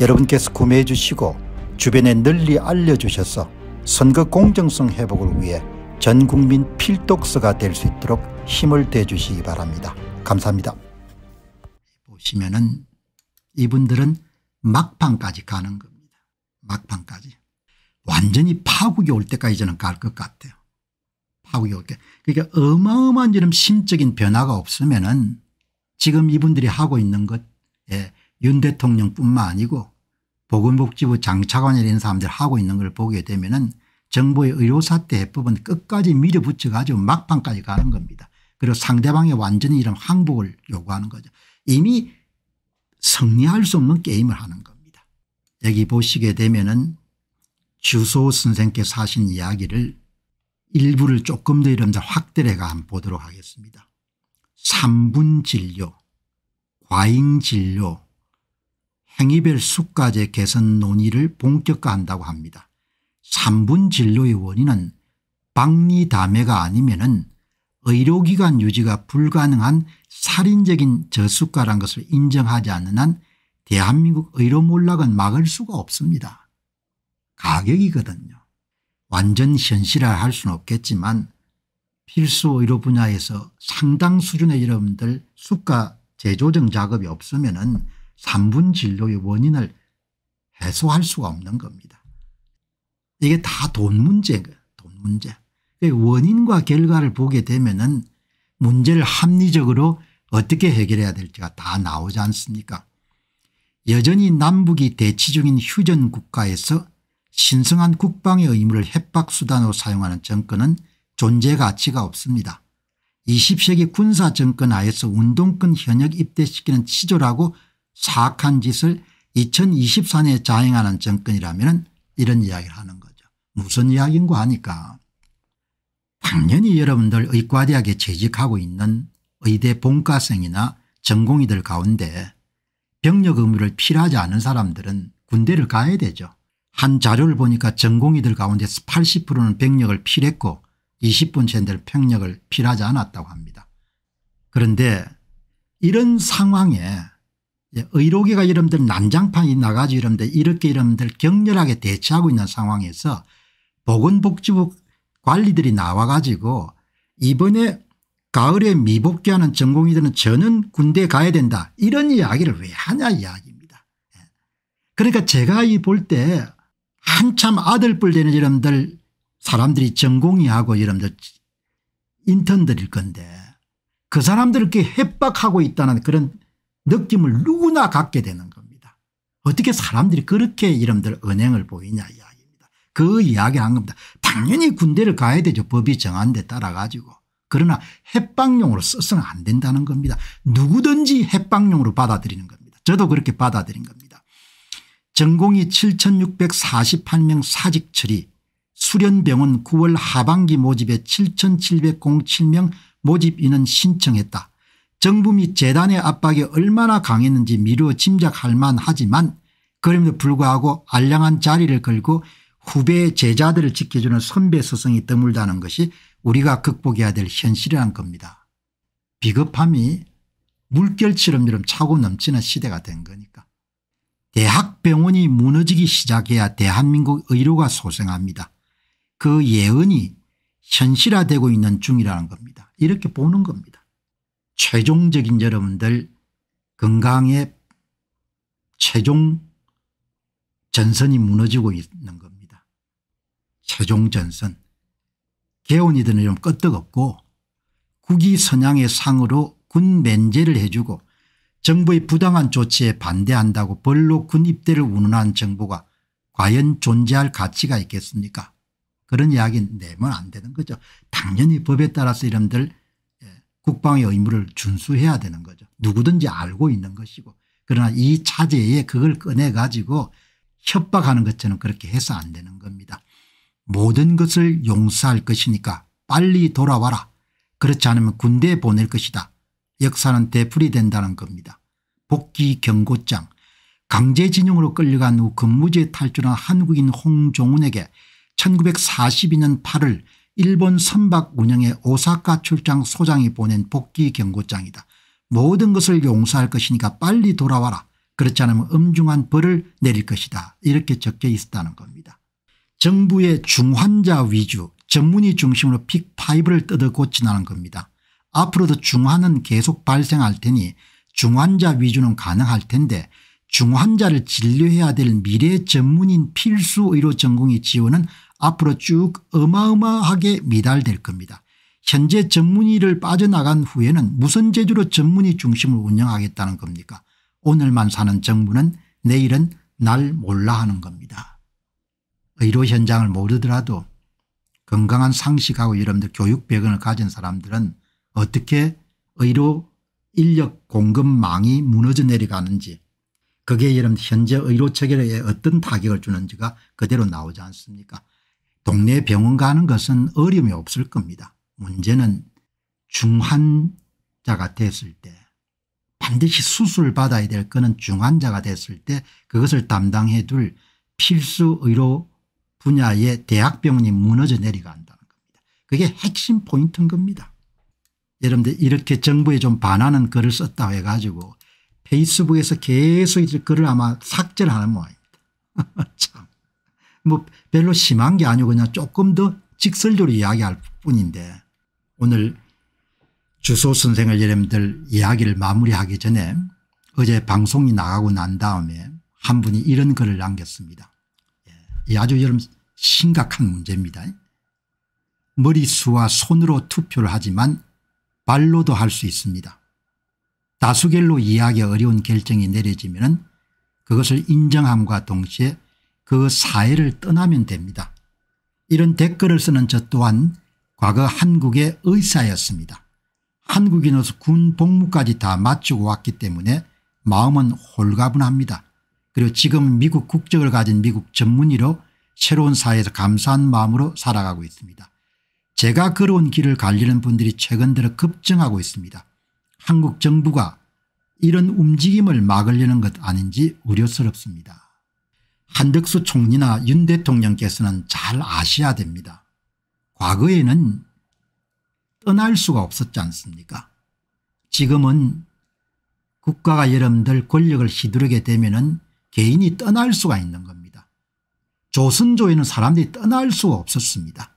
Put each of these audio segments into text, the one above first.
여러분께서 구매해 주시고 주변에 널리 알려주셔서 선거 공정성 회복을 위해 전국민 필독서가 될 수 있도록 힘을 대주시기 바랍니다. 감사합니다. 보시면은 이분들은 막판까지 가는 겁니다. 막판까지. 완전히 파국이 올 때까지 저는 갈 것 같아요. 파국이 올 때. 그러니까 어마어마한 이런 심적인 변화가 없으면은 지금 이분들이 하고 있는 것, 예, 윤 대통령뿐만 아니고 보건복지부 장차관이 이런 사람들 하고 있는 걸 보게 되면 은 정부의 의료사태 해법은 끝까지 밀어붙여 가지고 막판까지 가는 겁니다. 그리고 상대방의 완전히 이런 항복을 요구하는 거죠. 이미 승리할 수 없는 게임을 하는 겁니다. 여기 보시게 되면 은 주소 선생께서 하신 이야기를 일부를 조금 더 이런 확대해가 를 한번 보도록 하겠습니다. 3분 진료, 과잉 진료, 행위별 수가제 개선 논의를 본격화한다고 합니다. 3분 진로의 원인은 박리담회가 아니면 은 의료기관 유지가 불가능한 살인적인 저수가란 것을 인정하지 않는 한 대한민국 의료 몰락은 막을 수가 없습니다. 가격이거든요. 완전 현실화할 수는 없겠지만 필수 의료 분야에서 상당 수준의 여러분들 수가 재조정 작업이 없으면 은 3분 진로의 원인을 해소할 수가 없는 겁니다. 이게 다 돈 문제예요. 돈 문제. 그 원인과 결과를 보게 되면 은 문제를 합리적으로 어떻게 해결해야 될지가 다 나오지 않습니까 여전히 남북이 대치 중인 휴전 국가에서 신성한 국방의 의무를 협박수단으로 사용하는 정권은 존재 가치가 없습니다. 20세기 군사 정권 하에서 운동권 현역 입대시키는 치졸하고 사악한 짓을 2024년에 자행하는 정권이라면 이런 이야기를 하는 거죠. 무슨 이야기인고 하니까 당연히 여러분들 의과대학에 재직하고 있는 의대 본과생이나 전공의들 가운데 병력 의무를 필요하지 않은 사람들은 군대를 가야 되죠. 한 자료를 보니까 전공의들 가운데 80%는 병력을 필요했고 20%들 병력을 필요하지 않았다고 합니다. 그런데 이런 상황에 예, 의료계가 여러분들 난장판이 나가지 여러분들 이렇게 여러분들 격렬하게 대처하고 있는 상황에서 보건복지부 관리들이 나와 가지고 이번에 가을에 미복귀하는 전공의들은 저는 군대 에 가야 된다 이런 이야기를 왜 하냐 이야기입니다. 예. 그러니까 제가 이 볼 때 한참 아들뿔 되는 여러분들 사람들이 전공의하고 여러분들 인턴들일 건데 그 사람들을 이렇게 협박하고 있다는 그런 느낌을 누구나 갖게 되는 겁니다. 어떻게 사람들이 그렇게 이름들 은행을 보이냐 이야기입니다. 그 이야기를 한 겁니다. 당연히 군대를 가야 되죠. 법이 정한 데 따라 가지고. 그러나 해방용으로 써서는 안 된다는 겁니다. 누구든지 해방용으로 받아들이는 겁니다. 저도 그렇게 받아들인 겁니다. 전공이 7648명 사직 처리 수련병원 9월 하반기 모집에 7707명 모집 인은 신청했다. 정부 및 재단의 압박이 얼마나 강했는지 미루어 짐작할 만하지만 그럼에도 불구하고 알량한 자리를 걸고 후배 의 제자들을 지켜주는 선배 스승이 드물다는 것이 우리가 극복해야 될 현실이란 겁니다. 비겁함이 물결처럼처럼 차고 넘치는 시대가 된 거니까. 대학병원이 무너지기 시작해야 대한민국 의료가 소생합니다. 그 예언이 현실화되고 있는 중이라는 겁니다. 이렇게 보는 겁니다. 최종적인 여러분들 건강의 최종 전선이 무너지고 있는 겁니다. 최종 전선. 개원이 되는 좀 끄떡없고 국위 선양의 상으로 군 면제를 해주고 정부의 부당한 조치에 반대한다고 벌로 군 입대를 운운한 정부가 과연 존재할 가치가 있겠습니까 그런 이야기는 내면 안 되는 거죠. 당연히 법에 따라서 이런들 국방의 의무를 준수해야 되는 거죠. 누구든지 알고 있는 것이고 그러나 이 차제에 그걸 꺼내 가지고 협박하는 것처럼 그렇게 해서 안 되는 겁니다. 모든 것을 용서할 것이니까 빨리 돌아와라. 그렇지 않으면 군대에 보낼 것이다. 역사는 대풀이 된다는 겁니다. 복귀 경고장 강제진용으로 끌려간 후 근무지에 탈출한 한국인 홍종훈에게 1942년 8월 일본 선박 운영의 오사카 출장 소장이 보낸 복귀 경고장이다. 모든 것을 용서할 것이니까 빨리 돌아와라. 그렇지 않으면 엄중한 벌을 내릴 것이다. 이렇게 적혀 있었다는 겁니다. 정부의 중환자 위주 전문의 중심으로 빅5를 뜯어 고치라는 겁니다. 앞으로도 중환은 계속 발생할 테니 중환자 위주는 가능할 텐데 중환자를 진료해야 될 미래 전문인 필수 의료 전공의 지원은 앞으로 쭉 어마어마하게 미달될 겁니다. 현재 전문의를 빠져나간 후에는 무슨 재주로 전문의 중심을 운영하겠다는 겁니까 오늘만 사는 정부는 내일은 날 몰라 하는 겁니다. 의료 현장을 모르더라도 건강한 상식하고 여러분들 교육 배경을 가진 사람들은 어떻게 의료 인력 공급망이 무너져 내려가는지 그게 여러분 현재 의료 체계에 어떤 타격을 주는지가 그대로 나오지 않습니까 동네 병원 가는 것은 어려움이 없을 겁니다. 문제는 중환자가 됐을 때 반드시 수술 받아야 될 것은 중환자가 됐을 때 그것을 담당해 둘 필수 의료 분야의 대학병원이 무너져 내려간다는 겁니다. 그게 핵심 포인트인 겁니다. 여러분들 이렇게 정부에 좀 반하는 글을 썼다고 해가지고 페이스북에서 계속 글을 아마 삭제를 하는 모양입니다. 뭐 별로 심한 게 아니고 그냥 조금 더 직설적으로 이야기할 뿐인데 오늘 주소 선생을 여러분들 이야기를 마무리하기 전에 어제 방송이 나가고 난 다음에 한 분이 이런 글을 남겼습니다. 예, 이 아주 여러분 심각한 문제입니다. 머리수와 손으로 투표를 하지만 발로도 할 수 있습니다. 다수결로 이해하기 어려운 결정이 내려지면 그것을 인정함과 동시에 그 사회를 떠나면 됩니다. 이런 댓글을 쓰는 저 또한 과거 한국의 의사였습니다. 한국인으로서 군 복무까지 다 마치고 왔기 때문에 마음은 홀가분합니다. 그리고 지금 미국 국적을 가진 미국 전문의로 새로운 사회에서 감사한 마음으로 살아가고 있습니다. 제가 걸어온 길을 갈리는 분들이 최근 들어 급증하고 있습니다. 한국 정부가 이런 움직임을 막으려는 것 아닌지 우려스럽습니다. 한덕수 총리나 윤 대통령께서는 잘 아셔야 됩니다. 과거에는 떠날 수가 없었지 않습니까 지금은 국가가 여러분들 권력을 휘두르게 되면 은 개인이 떠날 수가 있는 겁니다. 조선조에는 사람들이 떠날 수가 없었습니다.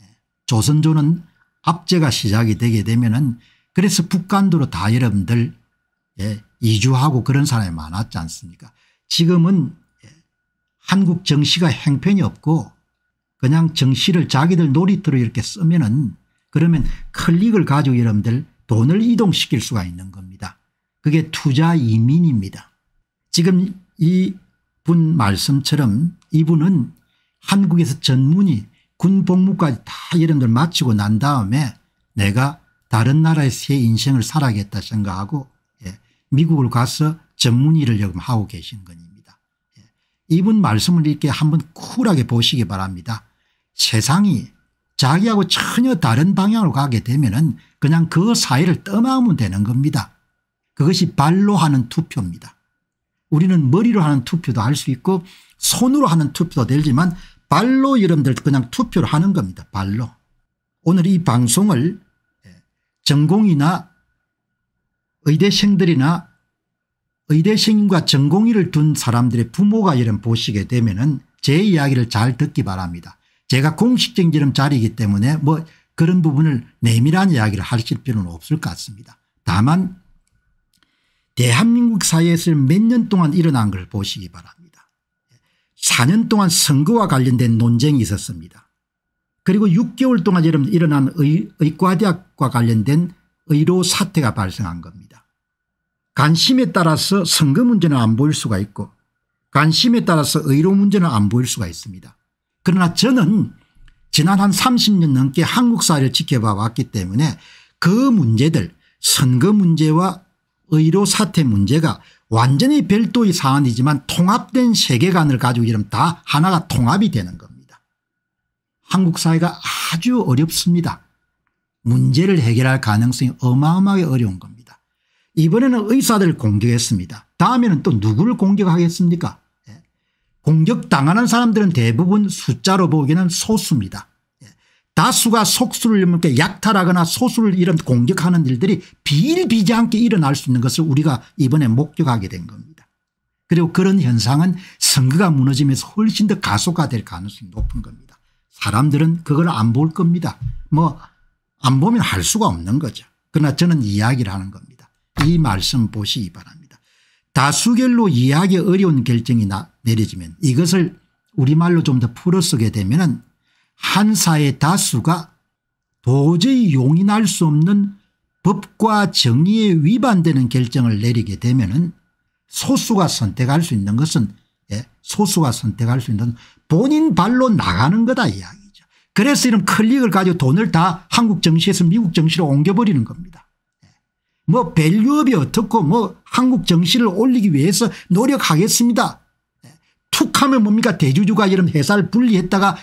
예. 조선조는 압제가 시작이 되게 되면 은 그래서 북한도로다 여러분들 예, 이주하고 그런 사람이 많았지 않습니까 지금은 한국 정시가 행편이 없고 그냥 정시를 자기들 놀이터로 이렇게 쓰면 은 그러면 클릭을 가지고 여러분들 돈을 이동시킬 수가 있는 겁니다. 그게 투자 이민입니다. 지금 이 분 말씀처럼 이분은 한국에서 전문이 군 복무까지 다 여러분들 마치고 난 다음에 내가 다른 나라에서 의 인생을 살아야겠다 생각하고 예, 미국을 가서 전문의를 지금 하고 계신 겁니다 이분 말씀을 이렇게 한번 쿨하게 보시기 바랍니다. 세상이 자기하고 전혀 다른 방향으로 가게 되면 은 그냥 그 사이를 떠나면 되는 겁니다. 그것이 발로 하는 투표입니다. 우리는 머리로 하는 투표도 할 수 있고 손으로 하는 투표도 되지만 발로 여러분들 그냥 투표를 하는 겁니다. 발로. 오늘 이 방송을 예, 전공이나 의대생들이나 의대생과 전공의를 둔 사람들의 부모가 이런 보시게 되면은 제 이야기를 잘 듣기 바랍니다. 제가 공식적인 이런 자리이기 때문에 뭐 그런 부분을 내밀한 이야기를 하실 필요는 없을 것 같습니다. 다만 대한민국 사회에서 몇 년 동안 일어난 걸 보시기 바랍니다. 4년 동안 선거와 관련된 논쟁이 있었습니다. 그리고 6개월 동안 여러분 일어난 의, 과대학과 관련된 의료 사태가 발생한 겁니다. 관심에 따라서 선거 문제는 안 보일 수가 있고 관심에 따라서 의료 문제는 안 보일 수가 있습니다. 그러나 저는 지난 한 30년 넘게 한국 사회를 지켜봐 왔기 때문에 그 문제들 선거 문제와 의료 사태 문제가 완전히 별도의 사안이지만 통합된 세계관을 가지고 이러면 다 하나가 통합이 되는 겁니다. 한국 사회가 아주 어렵습니다. 문제를 해결할 가능성이 어마어마하게 어려운 겁니다. 이번에는 의사들 을 공격했습니다. 다음에는 또 누구를 공격하겠습니까 예. 공격당하는 사람들은 대부분 숫자로 보기에는 소수입니다. 예. 다수가 속수를 이렇게 약탈하거나 소수를 이런 공격하는 일들이 비일비재하게 일어날 수 있는 것을 우리가 이번에 목격하게 된 겁니다. 그리고 그런 현상은 선거가 무너지면서 훨씬 더 가속화될 가능성이 높은 겁니다. 사람들은 그걸 안 볼 겁니다. 뭐 안 보면 할 수가 없는 거죠. 그러나 저는 이야기를 하는 겁니다. 이 말씀 보시기 바랍니다. 다수결로 이해하기 어려운 결정이 나, 내려지면 이것을 우리말로 좀 더 풀어 쓰게 되면 한 사의 다수가 도저히 용인할 수 없는 법과 정의에 위반되는 결정을 내리게 되면 소수가 선택할 수 있는 것은 예, 소수가 선택할 수 있는 본인 발로 나가는 거다 이야기죠. 그래서 이런 클릭을 가지고 돈을 다 한국 정시에서 미국 정시로 옮겨버리는 겁니다. 뭐 밸류업이 어떻고 뭐 한국 정신을 올리기 위해서 노력하겠습니다. 툭 하면 뭡니까 대주주가 이런 회사를 분리했다가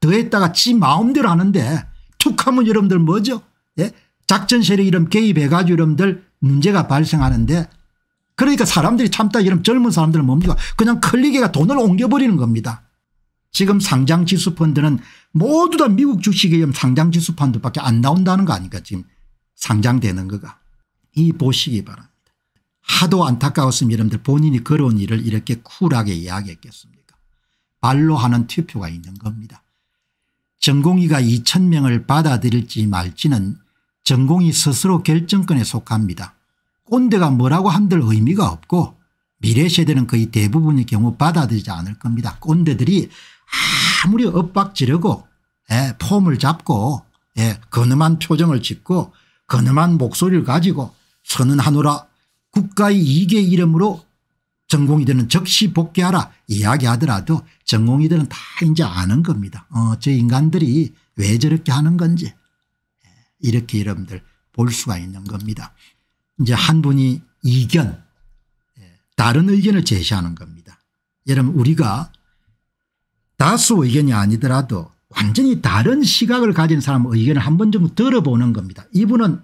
더했다가 지 마음대로 하는데 툭 하면 여러분들 뭐죠 예? 작전 세력 이름 개입해 가지고 여러분들 문제가 발생하는데 그러니까 사람들이 참다 이런 젊은 사람들은 뭡니까 그냥 클릭해가 돈을 옮겨버리는 겁니다. 지금 상장지수 펀드는 모두 다 미국 주식의 상장지수 펀드밖에 안 나온다는 거 아닌가 지금 상장되는 거가. 이 보시기 바랍니다. 하도 안타까웠으면 여러분들 본인이 걸어 일을 이렇게 쿨하게 이야기했겠습니까 발로 하는 투표가 있는 겁니다. 전공의가 2천명을 받아들일지 말지는 전공이 스스로 결정권에 속합니다. 꼰대가 뭐라고 한들 의미가 없고 미래 세대는 거의 대부분의 경우 받아들이지 않을 겁니다. 꼰대들이 아무리 엇박지르고 예, 폼을 잡고 예, 거늠한 표정을 짓고 거늠한 목소리를 가지고 선언하노라 국가의 이익의 이름으로 전공이들은 즉시 복귀하라 이야기하더라도 전공이들은 다 이제 아는 겁니다. 어, 저 인간들이 왜 저렇게 하는 건지 예, 이렇게 여러분들 볼 수가 있는 겁니다. 이제 한 분이 이견 예, 다른 의견을 제시하는 겁니다. 여러분 우리가 다수 의견이 아니더라도 완전히 다른 시각을 가진 사람 의견을 한번좀 들어보는 겁니다. 이분은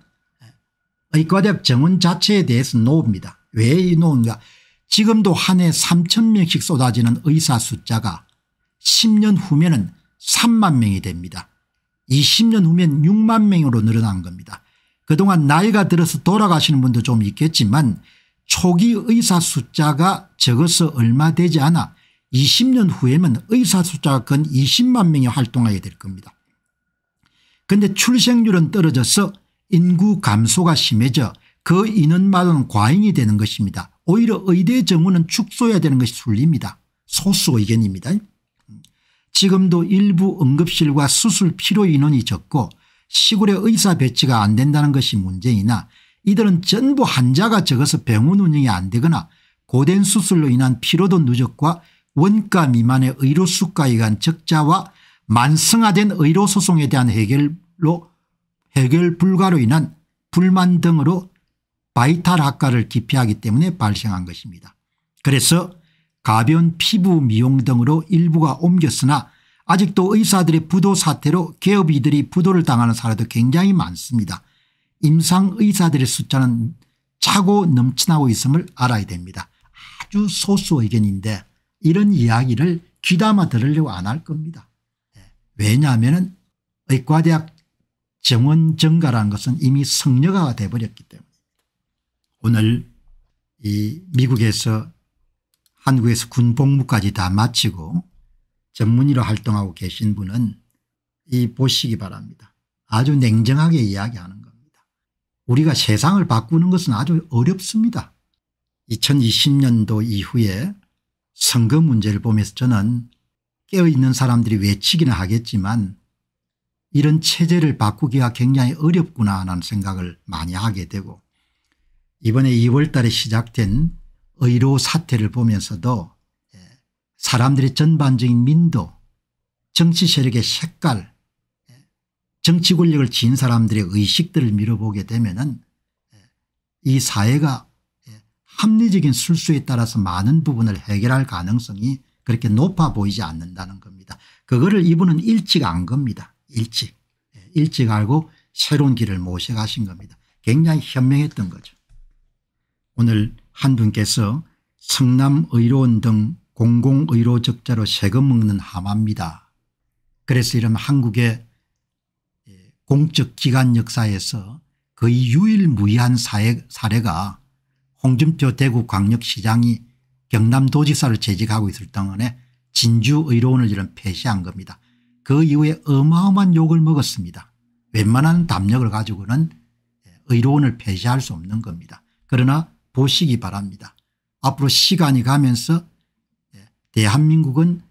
의과대학 정원 자체에 대해서는 노입니다. 왜 이 노인가 지금도 한 해 3천 명씩 쏟아지는 의사 숫자가 10년 후면은 3만 명이 됩니다. 20년 후면 6만 명으로 늘어난 겁니다. 그동안 나이가 들어서 돌아가시는 분도 좀 있겠지만 초기 의사 숫자가 적어서 얼마 되지 않아 20년 후에는 의사 숫자가 근 20만 명이 활동하게 될 겁니다. 그런데 출생률은 떨어져서 인구 감소가 심해져 그 인원만은 과잉이 되는 것입니다. 오히려 의대 정원은 축소해야 되는 것이 순리입니다. 소수 의견입니다. 지금도 일부 응급실과 수술 필요 인원이 적고 시골에 의사 배치가 안 된다는 것이 문제이나 이들은 전부 환자가 적어서 병원 운영이 안 되거나 고된 수술로 인한 피로도 누적과 원가 미만의 의료 수가에 관한 적자와 만성화된 의료 소송에 대한 해결로 해결 불가로 인한 불만 등으로 바이탈 학과를 기피하기 때문에 발생한 것입니다. 그래서 가벼운 피부 미용 등으로 일부가 옮겼으나 아직도 의사들의 부도 사태로 개업이들이 부도를 당하는 사례도 굉장히 많습니다. 임상의사들의 숫자는 차고 넘치나고 있음을 알아야 됩니다. 아주 소수 의견인데 이런 이야기를 귀담아 들으려고 안 할 겁니다. 예. 왜냐하면 의과대학 정원 정가라는 것은 이미 성녀가 되어버렸기 때문에 오늘 이 미국에서 한국에서 군 복무까지 다 마치고 전문의로 활동하고 계신 분은 이 보시기 바랍니다. 아주 냉정하게 이야기하는 겁니다. 우리가 세상을 바꾸는 것은 아주 어렵습니다. 2020년도 이후에 선거 문제를 보면서 저는 깨어있는 사람들이 외치기는 하겠지만 이런 체제를 바꾸기가 굉장히 어렵구나 하는 생각을 많이 하게 되고 이번에 2월 달에 시작된 의료 사태를 보면서도 예, 사람들의 전반적인 민도 정치 세력의 색깔 예, 정치 권력을 지닌 사람들의 의식들을 밀어보게 되면 은이 예, 사회가 합리적인 술수에 따라서 많은 부분을 해결할 가능성이 그렇게 높아 보이지 않는다는 겁니다. 그거를 이분은 일찍 안 겁니다. 일찍 예, 일찍 알고 새로운 길을 모색하신 겁니다. 굉장히 현명했던 거죠. 오늘 한 분께서 성남의료원 등 공공의료적자로 세금 먹는 하마입니다. 그래서 이런 한국의 예, 공적기관 역사에서 거의 유일무이한 사회, 사례가 홍준표 대구광역시장이 경남도지사를 재직하고 있을 동안에 진주의료원을 이런 폐쇄한 겁니다. 그 이후에 어마어마한 욕을 먹었습니다. 웬만한 담력을 가지고는 예, 의료원을 폐쇄할수 없는 겁니다. 그러나 보시기 바랍니다. 앞으로 시간이 가면서 예, 대한민국은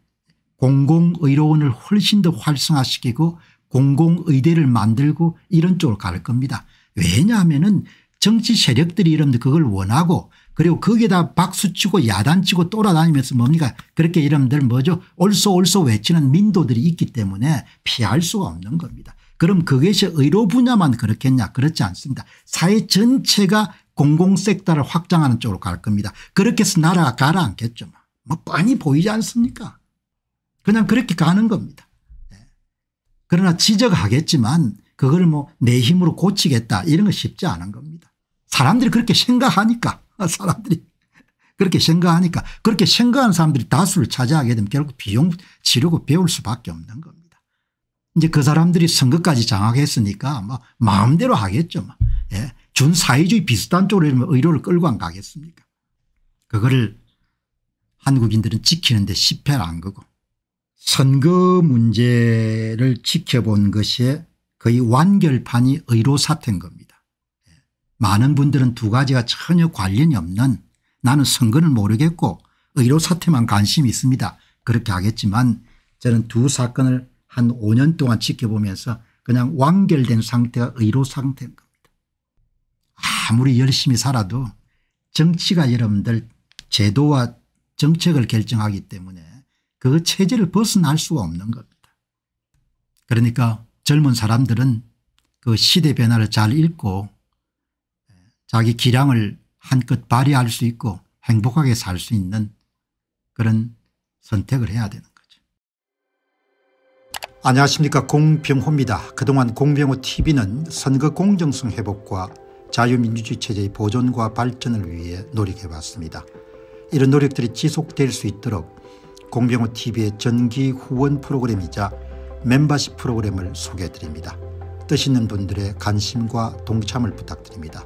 공공의료원을 훨씬 더 활성화시키고 공공의대를 만들고 이런 쪽으로 갈 겁니다. 왜냐하면 은 정치 세력들이 이런 그걸 원하고 그리고 거기다 박수치고 야단치고 돌아다니면서 뭡니까 그렇게 이름들 뭐죠 올소 올소 외치는 민도들이 있기 때문에 피할 수가 없는 겁니다. 그럼 그것이 의료 분야만 그렇겠냐 그렇지 않습니다. 사회 전체가 공공섹터를 확장하는 쪽으로 갈 겁니다. 그렇게 해서 나라가 가라앉겠죠. 뭐 뻔히 뭐 보이지 않습니까 그냥 그렇게 가는 겁니다. 예. 그러나 지적하겠지만 그걸 뭐 내 힘으로 고치겠다 이런 거 쉽지 않은 겁니다. 사람들이 그렇게 생각하니까 사람들이 그렇게 생각하니까 그렇게 생각하는 사람들이 다수를 차지하게 되면 결국 비용 치르고 배울 수밖에 없는 겁니다. 이제 그 사람들이 선거까지 장악했으니까 뭐 마음대로 하겠죠. 뭐. 예. 준사회주의 비슷한 쪽으로 이러면 의료를 끌고 안 가겠습니까 그거를 한국인들은 지키는데 실패를 안 거고 선거 문제를 지켜본 것이 거의 완결판이 의료 사태인 겁니다. 많은 분들은 두 가지가 전혀 관련이 없는 나는 선거는 모르겠고 의료 사태만 관심이 있습니다. 그렇게 하겠지만 저는 두 사건을 한 5년 동안 지켜보면서 그냥 완결된 상태가 의료 상태인 겁니다. 아무리 열심히 살아도 정치가 여러분들 제도와 정책을 결정하기 때문에 그 체제를 벗어날 수가 없는 겁니다. 그러니까 젊은 사람들은 그 시대 변화를 잘 읽고 자기 기량을 한껏 발휘할 수 있고 행복하게 살 수 있는 그런 선택을 해야 되는 거죠. 안녕하십니까 공병호입니다. 그동안 공병호 tv는 선거 공정성 회복과 자유민주주의 체제의 보존과 발전을 위해 노력해봤습니다. 이런 노력들이 지속될 수 있도록 공병호 tv의 전기 후원 프로그램이자 멤버십 프로그램을 소개해드립니다. 뜻 있는 분들의 관심과 동참을 부탁드립니다.